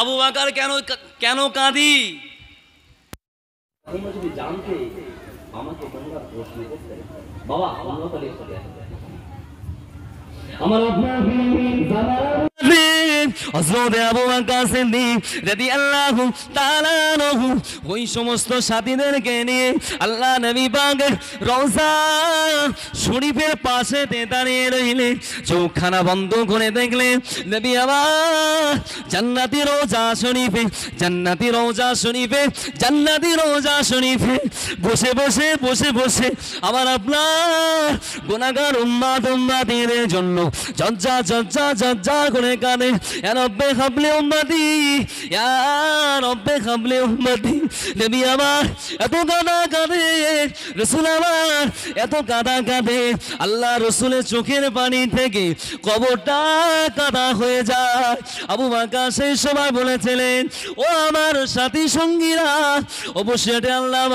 আবু বাকার কেন কেন কাঁদি আমার আপনার হজরত আবু বকর সিদ্দিক রাদিয়াল্লাহু তাআলা আনহু ওই সমস্ত সাথীদেরকে নিয়ে আল্লাহ নবী পাকের রওজা শরীফের পাশে দাঁড়িয়ে রইলেন চোখখানা বন্ধ করে দেখলেন নবী আবার জান্নাতি রওজা শরীফে জান্নাতি রওজা শরীফে জান্নাতি রওজা শরীফে বসে বসে বসে বসে আবার আপনার গোনাগার উম্মা তুম্মা দিনের জন্য জজ্জা জজ্জা জজ্জা করে কানে ইয়া রব্বে হাবলে উম্মতি ইয়া রব্বে হাবলে উম্মতি নবী আমার এত কাদা কাঁদে রসুল আমার এত কাদা কাঁদে আল্লাহ রসুলের চোখের পানি থেকে কবরটা কাদা হয়ে যায় আবু মাকা সেই সময় বলেছিলেন ও আমার সাথী সঙ্গীরা অবশ্যই এটা আল্লাহ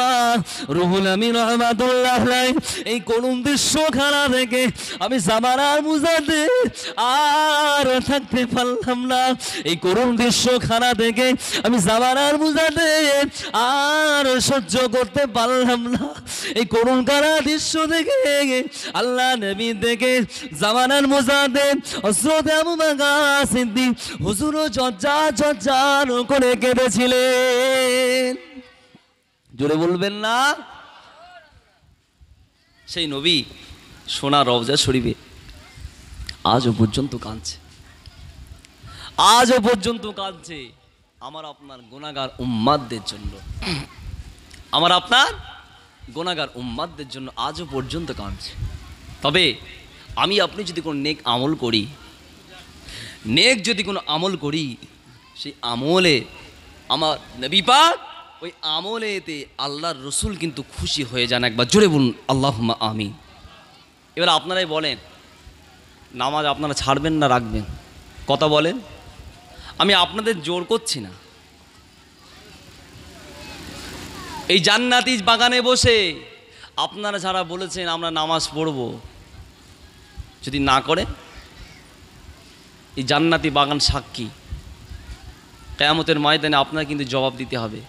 রুহুল আমিন রহমাতুল্লাহ এই করুণ দৃশ্য খারা থেকে আমি জামানার মুজাদে আর থাকতে পারলাম না এই করুণ দৃশ্য খানা থেকে আমি যাবার আর বুঝাতে আর সহ্য করতে পারলাম না এই করুণ কারা দৃশ্য দেখে আল্লাহ নবী দেখে জামানার মোজাদে হজরত আবু বাগা সিদ্দিক হুজুর চর্চা চর্চা করে কেঁদেছিলেন জোরে বলবেন না সেই নবী সোনা রওজা শরীফে আজও পর্যন্ত কাঁদছে আজও পর্যন্ত কাঁদছে আমার আপনার গোনাগার উম্মাদদের জন্য আমার আপনার গোনাগার উম্মাদদের জন্য আজও পর্যন্ত কাঁদছে তবে আমি আপনি যদি কোনো নেক আমল করি নেক যদি কোনো আমল করি সেই আমলে আমার নবী পাক ওই আমলেতে আল্লাহর রসুল কিন্তু খুশি হয়ে যান একবার জোরে বলুন আল্লাহ আমি এবার আপনারাই বলেন নামাজ আপনারা ছাড়বেন না রাখবেন কথা বলেন আমি আপনাদের জোর করছি না এই জান্নাতি বাগানে বসে আপনারা যারা বলেছেন আমরা নামাজ পড়ব যদি না করে এই জান্নাতি বাগান সাক্ষী কেয়ামতের ময়দানে আপনার কিন্তু জবাব দিতে হবে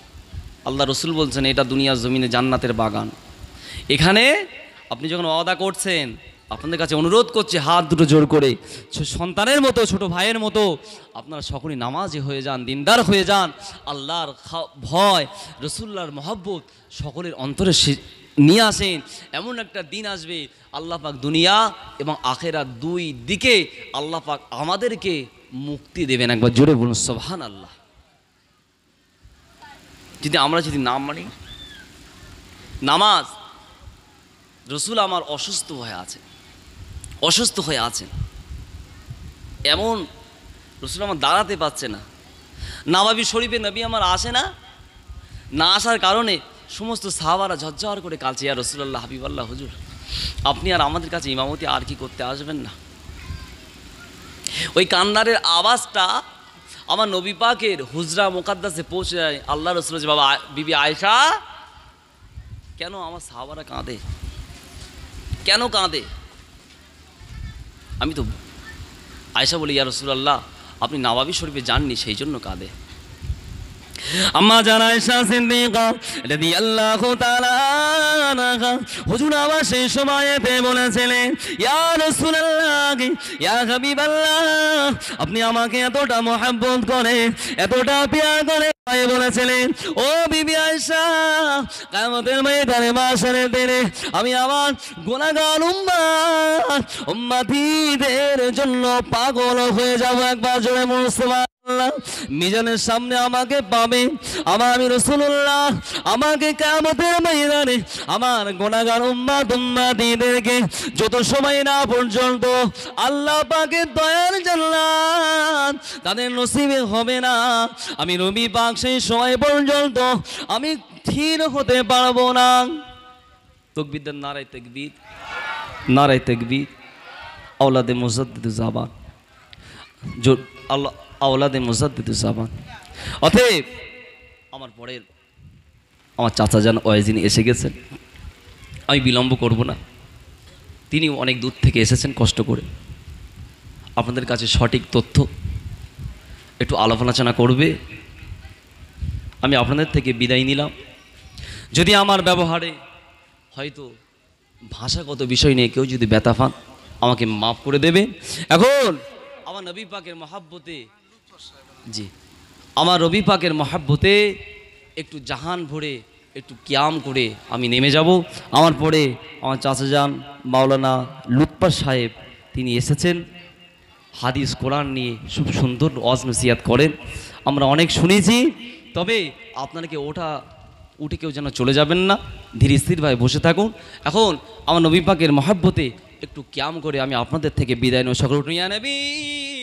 আল্লাহ রসুল বলছেন এটা দুনিয়ার জমিনে জান্নাতের বাগান এখানে আপনি যখন অদা করছেন আপনাদের কাছে অনুরোধ করছে হাত দুটো জোর করে সন্তানের মতো ছোট ভাইয়ের মতো আপনারা সকলেই নামাজি হয়ে যান দিনদার হয়ে যান আল্লাহর ভয় রসুল্লার মহব্বত সকলের অন্তরে নিয়ে আসেন এমন একটা দিন আসবে আল্লাহ পাক দুনিয়া এবং আখেরা দুই দিকে আল্লাহ পাক আমাদেরকে মুক্তি দেবেন একবার জোরে বলুন সোহান আল্লাহ যদি আমরা যদি নাম মানি নামাজ রসুল আমার অসুস্থ হয়ে আছে অসুস্থ হয়ে আছেন এমন রসুল আমার দাঁড়াতে পারছে না নাবাবি শরীফে নবী আমার আসে না না আসার কারণে সমস্ত সাহাবারা ঝরঝর করে কালছে ইয়া রসুল্লাহ হাবিবাল্লাহ হুজুর আপনি আর আমাদের কাছে ইমামতি আর কি করতে আসবেন না ওই কান্নারের আওয়াজটা আমার নবী পাকের হুজরা মোকাদ্দাসে পৌঁছে যায় আল্লাহ রসুল বাবা বিবি আয়সা কেন আমার সাহাবারা কাঁদে কেন কাঁদে আমি তো আয়সা বলি ইয়া আল্লাহ আপনি নবাবি শরীফে যাননি সেই জন্য কাঁদে আম্মা জানা আয়েশা সিদ্দিকা রাদিয়াল্লাহু তাআলা আনহা হুজুর আবার সেই সময়তে বলেছিলেন ইয়া রাসূলুল্লাহ ইয়া হাবিবাল্লাহ আপনি আমাকে এতটা মহব্বত করে এতটা পিয়া করে বলেছিলেন ও বিবি আয়েশা কামতের ময়দানে মাসারে দিনে আমি আমার গোলাগাল উম্মার উম্মাতিদের জন্য পাগল হয়ে যাব একবার জোরে মুসলমান মিজানের সামনে আমাকে পাবে আমার আমি রসুল্লাহ আমাকে কামতের ময়দানে আমার গোনাগার উম্মা তুম্মা দিদেরকে যত সময় না পর্যন্ত আল্লাহ পাকে দয়ার জান্নাত তাদের নসিবে হবে না আমি রবি পাক সেই সময় পর্যন্ত আমি স্থির হতে পারবো না তকবিদের নারায় তেকবিদ নারায় তেকবিদ আওলাদে মুজাদ্দিদ জাবান আল্লাহ আওলাদে মুজাদ্দিদুজ্জামান অতএব আমার পরের আমার চাচা যান ওয়াইজিন এসে গেছেন আমি বিলম্ব করব না তিনি অনেক দূর থেকে এসেছেন কষ্ট করে আপনাদের কাছে সঠিক তথ্য একটু আলোচনাচনা আলোচনা করবে আমি আপনাদের থেকে বিদায় নিলাম যদি আমার ব্যবহারে হয়তো ভাষাগত বিষয় নিয়ে কেউ যদি ব্যথা পান আমাকে মাফ করে দেবে এখন আমার নবী পাকের মহাব্বতে জি আমার রবি পাকের মহাব্বতে একটু জাহান ভরে একটু ক্যাম করে আমি নেমে যাব আমার পরে আমার চাচা যান মাওলানা লুৎপা সাহেব তিনি এসেছেন হাদিস কোরআন নিয়ে খুব সুন্দর অজনসিয়াত করেন আমরা অনেক শুনেছি তবে আপনাকে ওটা উঠে কেউ যেন চলে যাবেন না ধীরে স্থিরভাবে বসে থাকুন এখন আমার নবী পাকের মহাব্বতে একটু ক্যাম করে আমি আপনাদের থেকে বিদায় নেব সকল নিয়ে নেবী